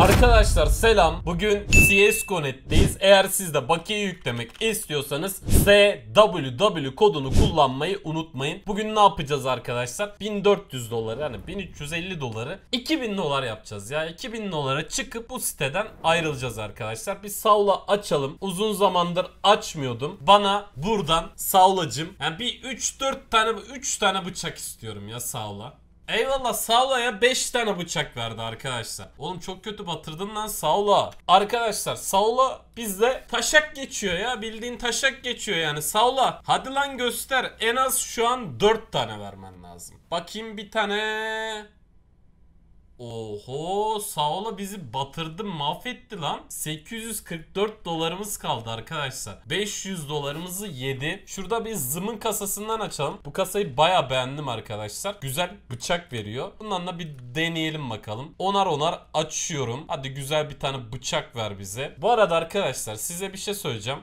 Arkadaşlar selam. Bugün CSGO.net'teyiz. Eğer siz de bakiye yüklemek istiyorsanız SWW kodunu kullanmayı unutmayın. Bugün ne yapacağız arkadaşlar? 1400 dolar yani 1350 doları 2000 hani dolar yapacağız ya. 2000 dolara çıkıp bu siteden ayrılacağız arkadaşlar. Bir saula açalım. Uzun zamandır açmıyordum. Bana buradan saulacım. yani bir 3-4 tane 3 tane bıçak istiyorum ya saula. Eyvallah Saula'ya 5 tane bıçak verdi arkadaşlar. Oğlum çok kötü batırdın lan Saula. Arkadaşlar Saula bizde taşak geçiyor ya. Bildiğin taşak geçiyor yani. Saula hadi lan göster. En az şu an 4 tane vermen lazım. Bakayım bir tane... Oho sağ Saola bizi batırdı mahvetti lan. 844 dolarımız kaldı arkadaşlar. 500 dolarımızı yedi. Şurada bir zımın kasasından açalım. Bu kasayı baya beğendim arkadaşlar. Güzel bıçak veriyor. Bundan da bir deneyelim bakalım. Onar onar açıyorum. Hadi güzel bir tane bıçak ver bize. Bu arada arkadaşlar size bir şey söyleyeceğim.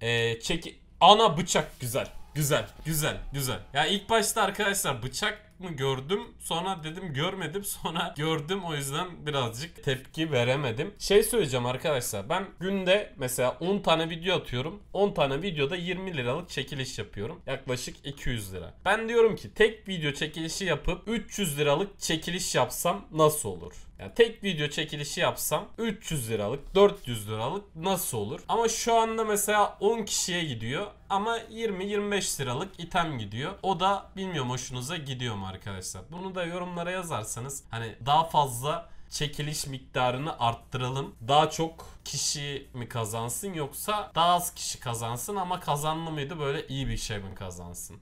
Ee, çeki... Ana bıçak güzel. Güzel, güzel, güzel. Ya ilk başta arkadaşlar bıçak mı gördüm. Sonra dedim görmedim. Sonra gördüm o yüzden birazcık tepki veremedim. Şey söyleyeceğim arkadaşlar. Ben günde mesela 10 tane video atıyorum. 10 tane videoda 20 liralık çekiliş yapıyorum. Yaklaşık 200 lira. Ben diyorum ki tek video çekilişi yapıp 300 liralık çekiliş yapsam nasıl olur? Yani tek video çekilişi yapsam 300 liralık 400 liralık nasıl olur? Ama şu anda mesela 10 kişiye gidiyor ama 20-25 liralık item gidiyor. O da bilmiyorum hoşunuza gidiyor mu arkadaşlar? Bunu da yorumlara yazarsanız hani daha fazla çekiliş miktarını arttıralım. Daha çok kişi mi kazansın yoksa daha az kişi kazansın ama kazanlı mıydı böyle iyi bir şey mi kazansın?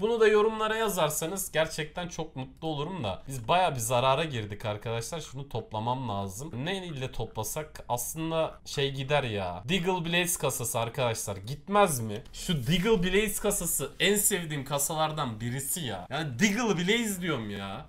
Bunu da yorumlara yazarsanız gerçekten çok mutlu olurum da. Biz baya bir zarara girdik arkadaşlar. Şunu toplamam lazım. Ne ile toplasak? Aslında şey gider ya. Diggle Blaze kasası arkadaşlar. Gitmez mi? Şu Diggle Blaze kasası en sevdiğim kasalardan birisi ya. Yani Diggle Blaze diyorum ya.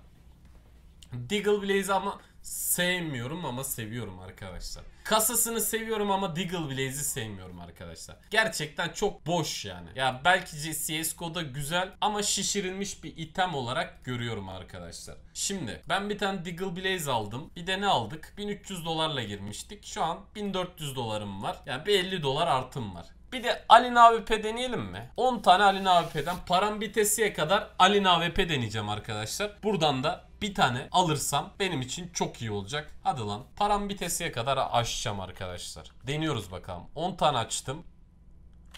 Diggle Blaze ama sevmiyorum ama seviyorum arkadaşlar. Kasasını seviyorum ama Deagle Blaze'i sevmiyorum arkadaşlar. Gerçekten çok boş yani. Ya belki CSGO'da güzel ama şişirilmiş bir item olarak görüyorum arkadaşlar. Şimdi ben bir tane Deagle Blaze aldım. Bir de ne aldık? 1300 dolarla girmiştik. Şu an 1400 dolarım var. Yani bir 50 dolar artım var. Bir de Alina AWP deneyelim mi? 10 tane Alina AWP'den param bitesiye kadar Alina AWP deneyeceğim arkadaşlar. Buradan da bir tane alırsam benim için çok iyi olacak. Hadi lan param bitesiye kadar açacağım arkadaşlar. Deniyoruz bakalım. 10 tane açtım.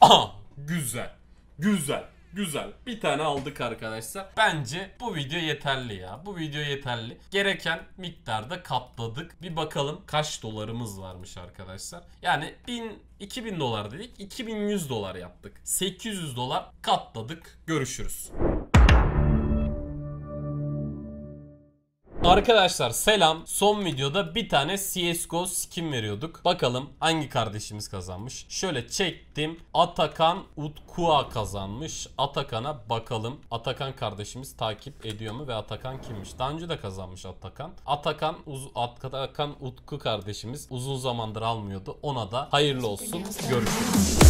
Aha güzel. Güzel. Güzel. Bir tane aldık arkadaşlar. Bence bu video yeterli ya. Bu video yeterli. Gereken miktarda kapladık. Bir bakalım kaç dolarımız varmış arkadaşlar. Yani 1000 2000 dolar dedik. 2100 dolar yaptık. 800 dolar katladık. Görüşürüz. Arkadaşlar selam. Son videoda bir tane CSGO skin veriyorduk. Bakalım hangi kardeşimiz kazanmış. Şöyle çektim. Atakan Utkua kazanmış. Atakan'a bakalım. Atakan kardeşimiz takip ediyor mu ve Atakan kimmiş? Daha önce de kazanmış Atakan. Atakan, Uz Atakan Utku kardeşimiz uzun zamandır almıyordu. Ona da hayırlı olsun. Görüşürüz.